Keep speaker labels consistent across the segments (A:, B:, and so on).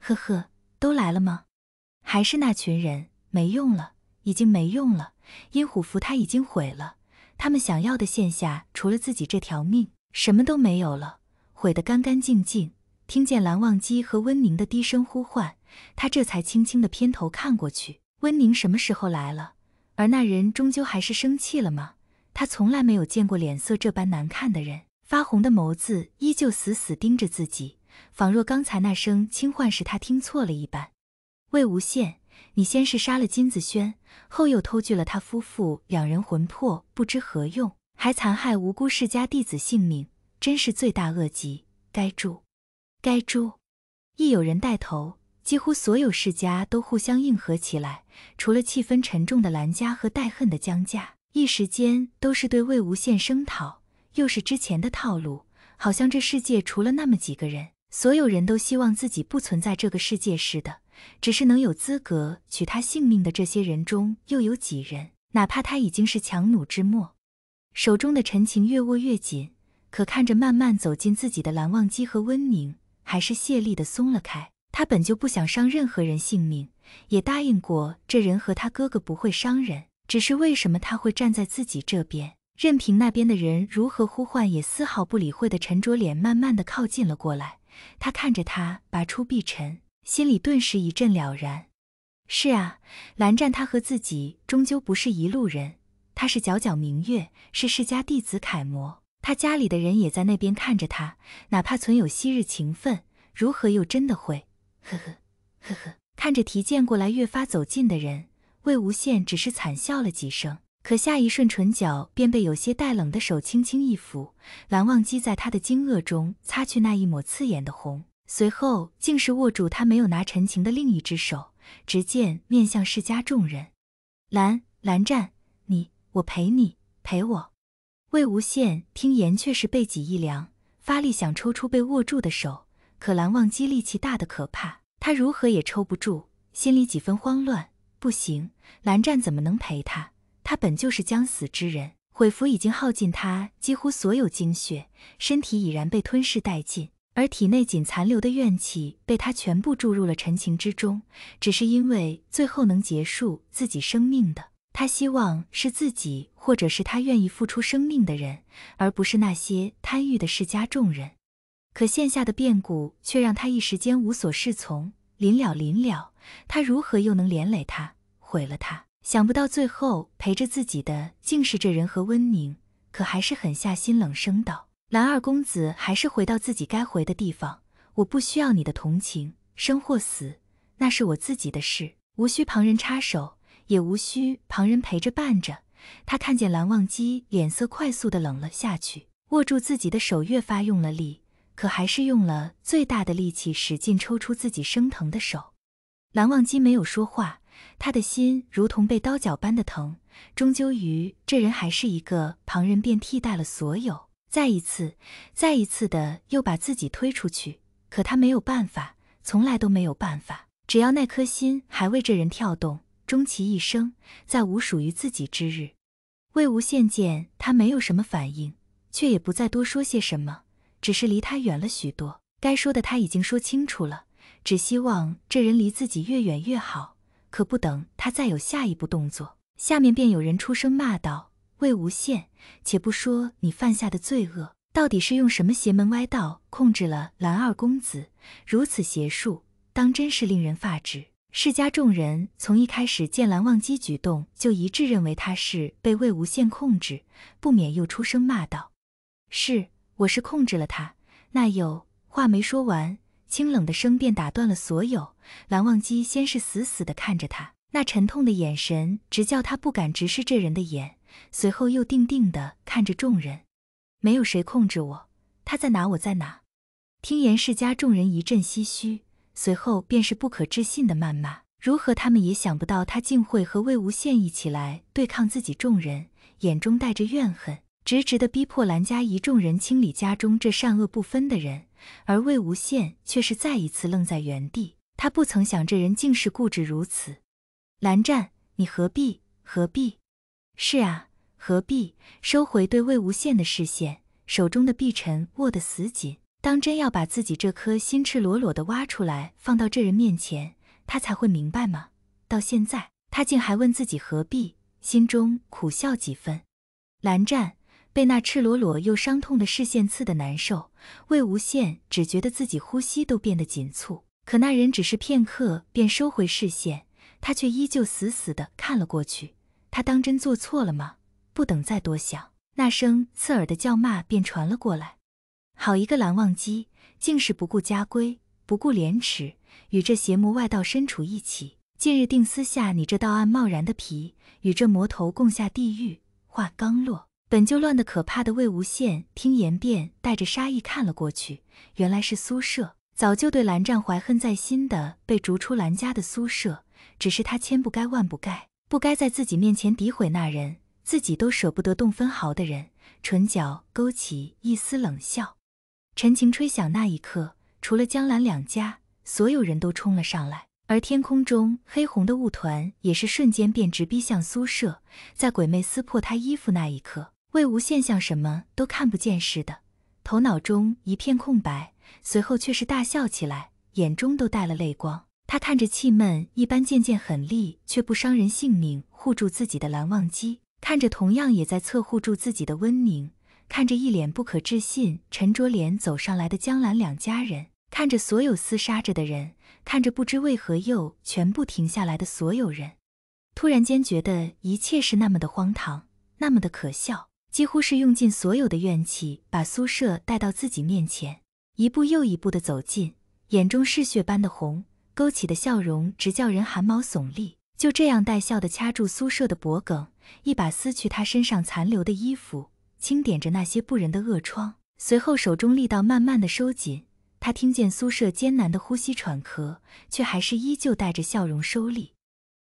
A: 呵呵，都来了吗？还是那群人没用了，已经没用了。阴虎符他已经毁了，他们想要的线下除了自己这条命，什么都没有了，毁得干干净净。听见蓝忘机和温宁的低声呼唤，他这才轻轻的偏头看过去。温宁什么时候来了？而那人终究还是生气了吗？他从来没有见过脸色这般难看的人，发红的眸子依旧死死盯着自己。仿若刚才那声轻唤是他听错了一般。魏无羡，你先是杀了金子轩，后又偷据了他夫妇两人魂魄，不知何用，还残害无辜世家弟子性命，真是罪大恶极，该诛！该诛！一有人带头，几乎所有世家都互相应和起来，除了气氛沉重的兰家和带恨的江家，一时间都是对魏无羡声讨。又是之前的套路，好像这世界除了那么几个人。所有人都希望自己不存在这个世界似的，只是能有资格取他性命的这些人中又有几人？哪怕他已经是强弩之末，手中的陈情越握越紧，可看着慢慢走进自己的蓝忘机和温宁，还是泄力的松了开。他本就不想伤任何人性命，也答应过这人和他哥哥不会伤人，只是为什么他会站在自己这边？任凭那边的人如何呼唤，也丝毫不理会的沉着脸，慢慢的靠近了过来。他看着他，拔出碧晨，心里顿时一阵了然。是啊，蓝湛，他和自己终究不是一路人。他是皎皎明月，是世家弟子楷模。他家里的人也在那边看着他，哪怕存有昔日情分，如何又真的会？呵呵呵呵。看着提剑过来越发走近的人，魏无羡只是惨笑了几声。可下一瞬，唇角便被有些带冷的手轻轻一抚，蓝忘机在他的惊愕中擦去那一抹刺眼的红，随后竟是握住他没有拿陈情的另一只手，直见面向世家众人：“蓝蓝湛，你我陪你陪我。”魏无羡听言却是背脊一凉，发力想抽出被握住的手，可蓝忘机力气大的可怕，他如何也抽不住，心里几分慌乱，不行，蓝湛怎么能陪他？他本就是将死之人，毁符已经耗尽他几乎所有精血，身体已然被吞噬殆尽，而体内仅残留的怨气被他全部注入了陈情之中。只是因为最后能结束自己生命的，他希望是自己，或者是他愿意付出生命的人，而不是那些贪欲的世家众人。可现下的变故却让他一时间无所适从。临了临了，他如何又能连累他，毁了他？想不到最后陪着自己的竟是这人和温宁，可还是狠下心，冷声道：“蓝二公子，还是回到自己该回的地方。我不需要你的同情，生或死，那是我自己的事，无需旁人插手，也无需旁人陪着伴着。”他看见蓝忘机脸色快速的冷了下去，握住自己的手越发用了力，可还是用了最大的力气，使劲抽出自己生疼的手。蓝忘机没有说话。他的心如同被刀绞般的疼，终究于这人还是一个旁人便替代了所有，再一次、再一次的又把自己推出去。可他没有办法，从来都没有办法。只要那颗心还为这人跳动，终其一生再无属于自己之日。魏无羡见他没有什么反应，却也不再多说些什么，只是离他远了许多。该说的他已经说清楚了，只希望这人离自己越远越好。可不等他再有下一步动作，下面便有人出声骂道：“魏无羡，且不说你犯下的罪恶，到底是用什么邪门歪道控制了蓝二公子？如此邪术，当真是令人发指！”世家众人从一开始见蓝忘机举动，就一致认为他是被魏无羡控制，不免又出声骂道：“是，我是控制了他。”那又话没说完。清冷的声便打断了所有。蓝忘机先是死死地看着他，那沉痛的眼神直叫他不敢直视这人的眼。随后又定定地看着众人，没有谁控制我，他在哪，我在哪。听严世家众人一阵唏嘘，随后便是不可置信的谩骂。如何他们也想不到他竟会和魏无羡一起来对抗自己？众人眼中带着怨恨。直直地逼迫蓝家一众人清理家中这善恶不分的人，而魏无羡却是再一次愣在原地。他不曾想这人竟是固执如此。蓝湛，你何必何必？是啊，何必？收回对魏无羡的视线，手中的碧尘握得死紧。当真要把自己这颗心赤裸裸地挖出来放到这人面前，他才会明白吗？到现在，他竟还问自己何必？心中苦笑几分。蓝湛。被那赤裸裸又伤痛的视线刺得难受，魏无羡只觉得自己呼吸都变得紧促。可那人只是片刻便收回视线，他却依旧死死的看了过去。他当真做错了吗？不等再多想，那声刺耳的叫骂便传了过来。好一个蓝忘机，竟是不顾家规，不顾廉耻，与这邪魔外道身处一起。近日定撕下你这道案贸然的皮，与这魔头共下地狱。话刚落。本就乱得可怕的魏无羡听言便带着杀意看了过去，原来是苏舍。早就对蓝湛怀恨在心的，被逐出蓝家的苏舍，只是他千不该万不该，不该在自己面前诋毁那人，自己都舍不得动分毫的人，唇角勾起一丝冷笑。陈情吹响那一刻，除了江蓝两家，所有人都冲了上来，而天空中黑红的雾团也是瞬间便直逼向苏舍。在鬼魅撕破他衣服那一刻。魏无羡像什么都看不见似的，头脑中一片空白，随后却是大笑起来，眼中都带了泪光。他看着气闷一般渐渐狠厉却不伤人性命护住自己的蓝忘机，看着同样也在侧护住自己的温宁，看着一脸不可置信、沉着脸走上来的江兰两家人，看着所有厮杀着的人，看着不知为何又全部停下来的所有人，突然间觉得一切是那么的荒唐，那么的可笑。几乎是用尽所有的怨气，把苏舍带到自己面前，一步又一步的走近，眼中嗜血般的红，勾起的笑容直叫人汗毛耸立。就这样带笑的掐住苏舍的脖颈，一把撕去他身上残留的衣服，轻点着那些不仁的恶疮，随后手中力道慢慢的收紧。他听见苏舍艰难的呼吸喘咳，却还是依旧带着笑容收力，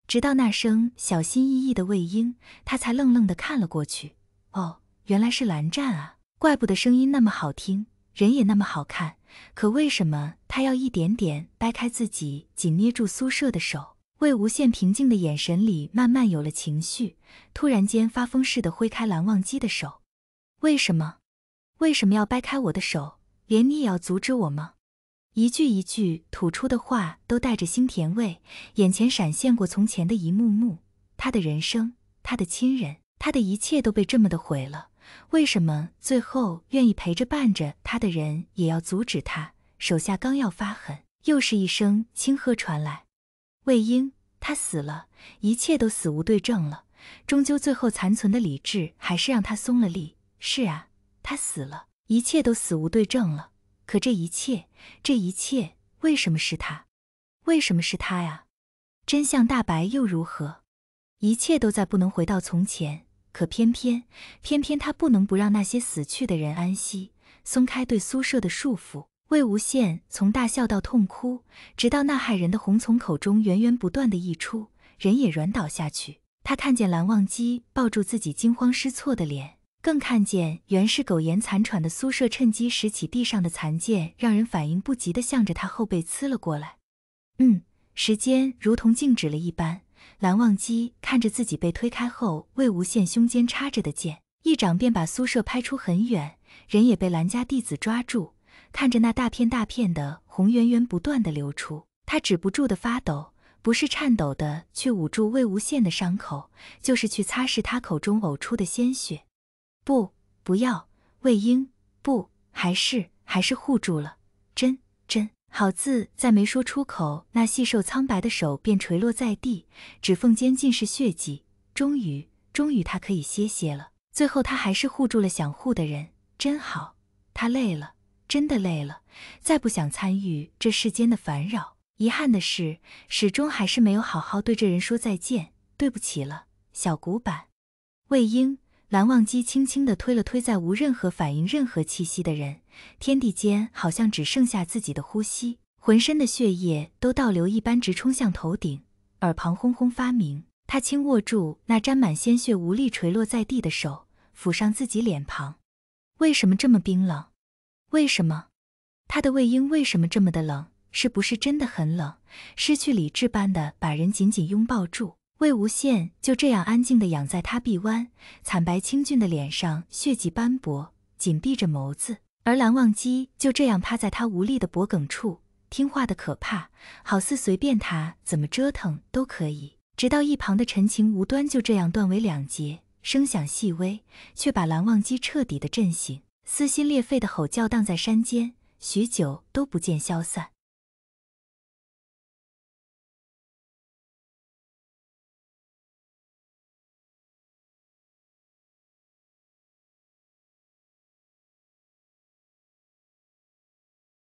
A: 直到那声小心翼翼的喂婴，他才愣愣的看了过去。哦，原来是蓝湛啊！怪不得声音那么好听，人也那么好看。可为什么他要一点点掰开自己紧捏住苏舍的手？魏无羡平静的眼神里慢慢有了情绪，突然间发疯似的挥开蓝忘机的手。为什么？为什么要掰开我的手？连你也要阻止我吗？一句一句吐出的话都带着腥甜味，眼前闪现过从前的一幕幕，他的人生，他的亲人。他的一切都被这么的毁了，为什么最后愿意陪着伴着他的人也要阻止他？手下刚要发狠，又是一声轻喝传来：“魏婴，他死了，一切都死无对证了。”终究，最后残存的理智还是让他松了力。是啊，他死了，一切都死无对证了。可这一切，这一切，为什么是他？为什么是他呀？真相大白又如何？一切都再不能回到从前。可偏偏，偏偏他不能不让那些死去的人安息，松开对苏舍的束缚。魏无羡从大笑到痛哭，直到那骇人的红从口中源源不断的溢出，人也软倒下去。他看见蓝忘机抱住自己惊慌失措的脸，更看见原是苟延残喘的苏舍趁机拾起地上的残剑，让人反应不及的向着他后背刺了过来。嗯，时间如同静止了一般。蓝忘机看着自己被推开后，魏无羡胸间插着的剑，一掌便把苏舍拍出很远，人也被蓝家弟子抓住。看着那大片大片的红源源不断的流出，他止不住的发抖，不是颤抖的去捂住魏无羡的伤口，就是去擦拭他口中呕出的鲜血。不，不要，魏婴，不，还是还是护住了，真。好字再没说出口，那细瘦苍白的手便垂落在地，指缝间尽是血迹。终于，终于，他可以歇歇了。最后，他还是护住了想护的人，真好。他累了，真的累了，再不想参与这世间的烦扰。遗憾的是，始终还是没有好好对这人说再见。对不起了，小古板，魏婴。蓝忘机轻轻地推了推在无任何反应、任何气息的人，天地间好像只剩下自己的呼吸，浑身的血液都倒流一般直冲向头顶，耳旁轰轰发鸣。他轻握住那沾满鲜血、无力垂落在地的手，抚上自己脸庞，为什么这么冰冷？为什么？他的魏婴为什么这么的冷？是不是真的很冷？失去理智般的把人紧紧拥抱住。魏无羡就这样安静的仰在他臂弯，惨白清俊的脸上血迹斑驳，紧闭着眸子；而蓝忘机就这样趴在他无力的脖颈处，听话的可怕，好似随便他怎么折腾都可以。直到一旁的陈情无端就这样断为两截，声响细微，却把蓝忘机彻底的震醒，撕心裂肺的吼叫荡在山间，许久都不见消散。